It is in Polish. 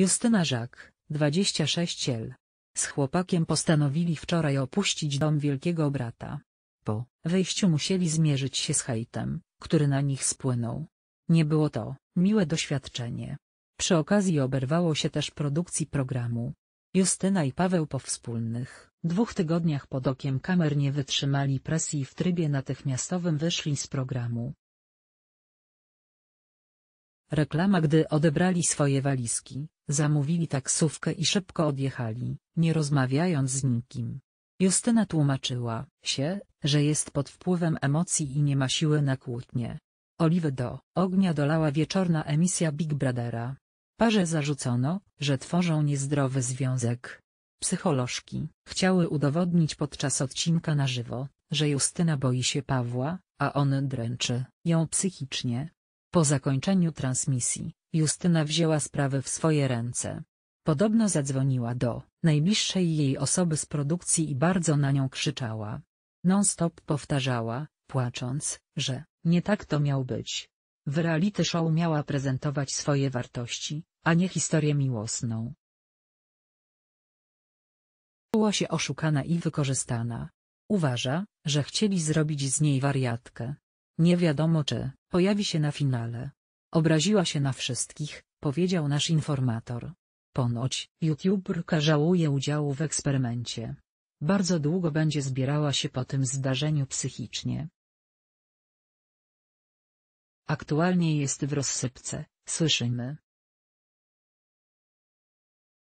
Justyna Żak, 26 ciel. Z chłopakiem postanowili wczoraj opuścić dom wielkiego brata. Po wejściu musieli zmierzyć się z hejtem, który na nich spłynął. Nie było to miłe doświadczenie. Przy okazji oberwało się też produkcji programu. Justyna i Paweł po wspólnych dwóch tygodniach pod okiem kamer nie wytrzymali presji i w trybie natychmiastowym wyszli z programu. Reklama Gdy odebrali swoje walizki, zamówili taksówkę i szybko odjechali, nie rozmawiając z nikim. Justyna tłumaczyła się, że jest pod wpływem emocji i nie ma siły na kłótnie. Oliwy do ognia dolała wieczorna emisja Big Brothera. Parze zarzucono, że tworzą niezdrowy związek. Psycholożki chciały udowodnić podczas odcinka na żywo, że Justyna boi się Pawła, a on dręczy ją psychicznie, po zakończeniu transmisji, Justyna wzięła sprawy w swoje ręce. Podobno zadzwoniła do najbliższej jej osoby z produkcji i bardzo na nią krzyczała. Non-stop powtarzała, płacząc, że nie tak to miał być. W reality show miała prezentować swoje wartości, a nie historię miłosną. Czuła się oszukana i wykorzystana. Uważa, że chcieli zrobić z niej wariatkę. Nie wiadomo czy Pojawi się na finale. Obraziła się na wszystkich, powiedział nasz informator. Ponoć, youtuberka żałuje udziału w eksperymencie. Bardzo długo będzie zbierała się po tym zdarzeniu psychicznie. Aktualnie jest w rozsypce, słyszymy.